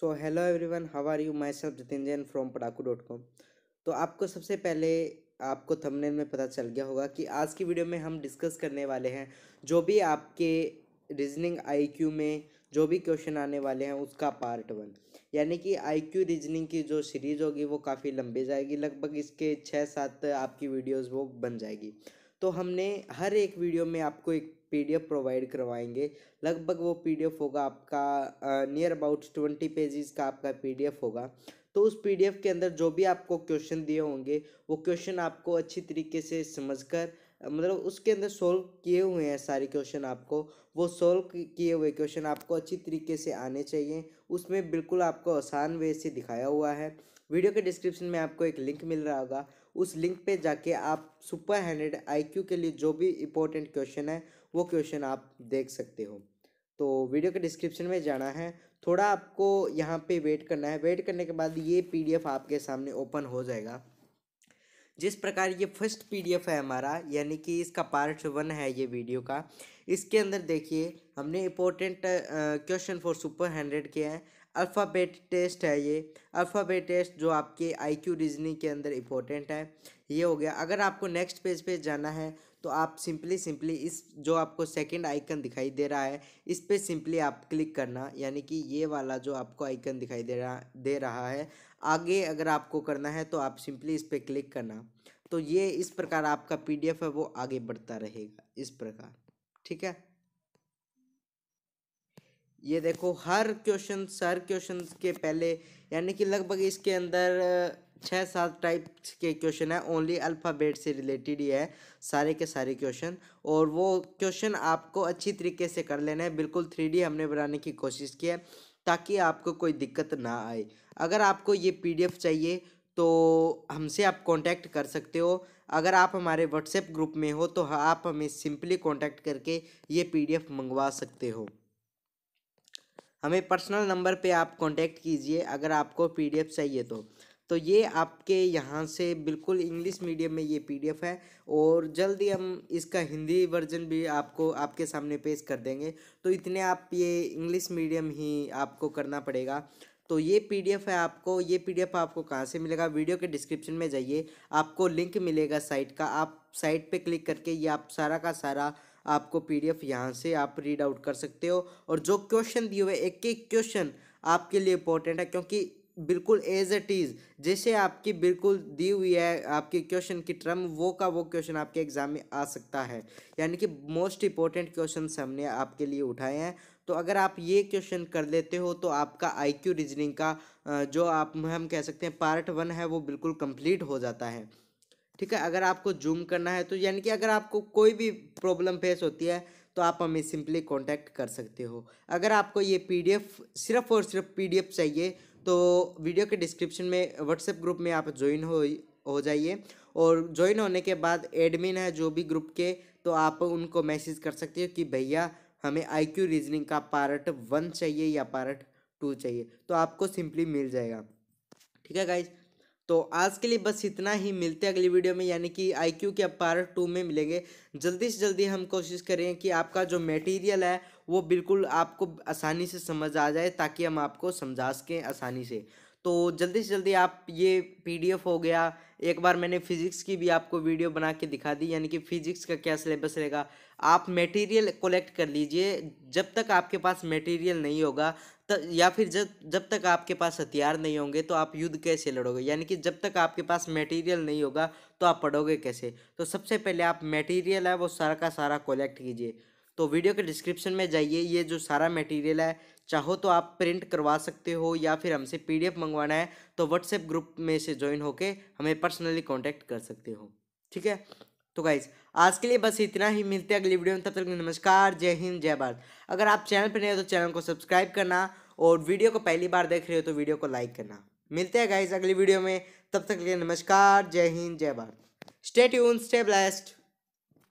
so hello everyone how are you myself Jitin Jain from Pataku dot com तो आपको सबसे पहले आपको थंबनेल में पता चल गया होगा कि आज की वीडियो में हम डिस्कस करने वाले हैं जो भी आपके रीजनिंग आईक्यू में जो भी क्वेश्चन आने वाले हैं उसका पार्ट वन यानी कि आईक्यू रीजनिंग की जो सीरीज़ होगी वो काफ़ी लंबी जाएगी लगभग इसके छः सात आपकी वीडियोज़ वो बन जाएगी तो हमने हर एक वीडियो में आपको एक पीडीएफ प्रोवाइड करवाएंगे लगभग वो पीडीएफ होगा आपका नियर अबाउट ट्वेंटी पेजेस का आपका पीडीएफ होगा तो उस पीडीएफ के अंदर जो भी आपको क्वेश्चन दिए होंगे वो क्वेश्चन आपको अच्छी तरीके से समझकर मतलब उसके अंदर सोल्व किए हुए हैं सारे क्वेश्चन आपको वो सोल्व किए हुए क्वेश्चन आपको अच्छी तरीके से आने चाहिए उसमें बिल्कुल आपको आसान वे से दिखाया हुआ है वीडियो के डिस्क्रिप्शन में आपको एक लिंक मिल रहा होगा उस लिंक पे जाके आप सुपर हंड्रेड आईक्यू के लिए जो भी इम्पोर्टेंट क्वेश्चन है वो क्वेश्चन आप देख सकते हो तो वीडियो के डिस्क्रिप्शन में जाना है थोड़ा आपको यहाँ पे वेट करना है वेट करने के बाद ये पीडीएफ आपके सामने ओपन हो जाएगा जिस प्रकार ये फर्स्ट पीडीएफ है हमारा यानी कि इसका पार्ट वन है ये वीडियो का इसके अंदर देखिए हमने important question for super hundred किया है अल्फ़ाबेट टेस्ट है ये अल्फ़ाबेट टेस्ट जो आपके आईक्यू रीजनिंग के अंदर इम्पोर्टेंट है ये हो गया अगर आपको नेक्स्ट पेज पे जाना है तो आप सिंपली सिंपली इस जो आपको सेकंड आइकन दिखाई दे रहा है इस पर सिंपली आप क्लिक करना यानी कि ये वाला जो आपको आइकन दिखाई दे रहा दे रहा है आगे अगर आपको करना है तो आप सिंपली इस पर क्लिक करना तो ये इस प्रकार आपका पी है वो आगे बढ़ता रहेगा इस प्रकार ठीक है ये देखो हर क्वेश्चन हर क्वेश्चन के पहले यानी कि लगभग इसके अंदर छः सात टाइप के क्वेश्चन है ओनली अल्फ़ाबेट से रिलेटेड ही है सारे के सारे क्वेश्चन और वो क्वेश्चन आपको अच्छी तरीके से कर लेना है बिल्कुल थ्री हमने बनाने की कोशिश की है ताकि आपको कोई दिक्कत ना आए अगर आपको ये पी चाहिए तो हमसे आप कांटेक्ट कर सकते हो अगर आप हमारे व्हाट्सएप ग्रुप में हो तो हाँ, आप हमें सिंपली कांटेक्ट करके ये पीडीएफ मंगवा सकते हो हमें पर्सनल नंबर पे आप कांटेक्ट कीजिए अगर आपको पीडीएफ चाहिए तो तो ये आपके यहाँ से बिल्कुल इंग्लिश मीडियम में ये पीडीएफ है और जल्दी हम इसका हिंदी वर्जन भी आपको आपके सामने पेश कर देंगे तो इतने आप ये इंग्लिश मीडियम ही आपको करना पड़ेगा तो ये पीडीएफ है आपको ये पीडीएफ आपको कहाँ से मिलेगा वीडियो के डिस्क्रिप्शन में जाइए आपको लिंक मिलेगा साइट का आप साइट पे क्लिक करके ये आप सारा का सारा आपको पीडीएफ यहाँ से आप रीड आउट कर सकते हो और जो क्वेश्चन दिए हुए एक एक क्वेश्चन आपके लिए इंपॉर्टेंट है क्योंकि बिल्कुल एज इट इज़ जैसे आपकी बिल्कुल दी हुई है आपके क्वेश्चन की टर्म वो का वो क्वेश्चन आपके एग्ज़ाम में आ सकता है यानी कि मोस्ट इंपॉर्टेंट क्वेश्चन हमने आपके लिए उठाए हैं तो अगर आप ये क्वेश्चन कर लेते हो तो आपका आईक्यू रीजनिंग का जो आप हम कह सकते हैं पार्ट वन है वो बिल्कुल कंप्लीट हो जाता है ठीक है अगर आपको जूम करना है तो यानी कि अगर आपको कोई भी प्रॉब्लम फेस होती है तो आप हमें सिंपली कांटेक्ट कर सकते हो अगर आपको ये पीडीएफ सिर्फ और सिर्फ पीडीएफ चाहिए तो वीडियो के डिस्क्रिप्शन में व्हाट्सएप ग्रुप में आप ज्वाइन हो हो जाइए और ज्वाइन होने के बाद एडमिन है जो भी ग्रुप के तो आप उनको मैसेज कर सकते हो कि भैया हमें आई क्यू रीजनिंग का पार्ट वन चाहिए या पार्ट टू चाहिए तो आपको सिंपली मिल जाएगा ठीक है गाइज तो आज के लिए बस इतना ही मिलते हैं अगली वीडियो में यानी कि आई क्यू के पार्ट टू में मिलेंगे जल्दी से जल्दी हम कोशिश करें कि आपका जो मटेरियल है वो बिल्कुल आपको आसानी से समझ आ जाए ताकि हम आपको समझा सकें आसानी से तो जल्दी से जल्दी आप ये पीडीएफ हो गया एक बार मैंने फिज़िक्स की भी आपको वीडियो बना के दिखा दी यानी कि फ़िज़िक्स का क्या सिलेबस रहेगा आप मटेरियल कलेक्ट कर लीजिए जब तक आपके पास मटेरियल नहीं होगा तो या फिर जब जब तक आपके पास हथियार नहीं होंगे तो आप युद्ध कैसे लड़ोगे यानी कि जब तक आपके पास मटेरियल नहीं होगा तो आप पढ़ोगे कैसे तो सबसे पहले आप मटेरियल है वो सारा का सारा कलेक्ट कीजिए तो वीडियो के डिस्क्रिप्शन में जाइए ये जो सारा मटेरियल है चाहो तो आप प्रिंट करवा सकते हो या फिर हमसे पी मंगवाना है तो व्हाट्सएप ग्रुप में से ज्वाइन होकर हमें पर्सनली कॉन्टैक्ट कर सकते हो ठीक है तो गाइज आज के लिए बस इतना ही मिलते हैं अगली वीडियो में तब तक नमस्कार जय हिंद जय भारत अगर आप चैनल पर नए हो तो चैनल को सब्सक्राइब करना और वीडियो को पहली बार देख रहे हो तो वीडियो को लाइक करना मिलते हैं गाइज अगली वीडियो में तब तक के लिए नमस्कार जय हिंद जय Bharat stay tune stay blessed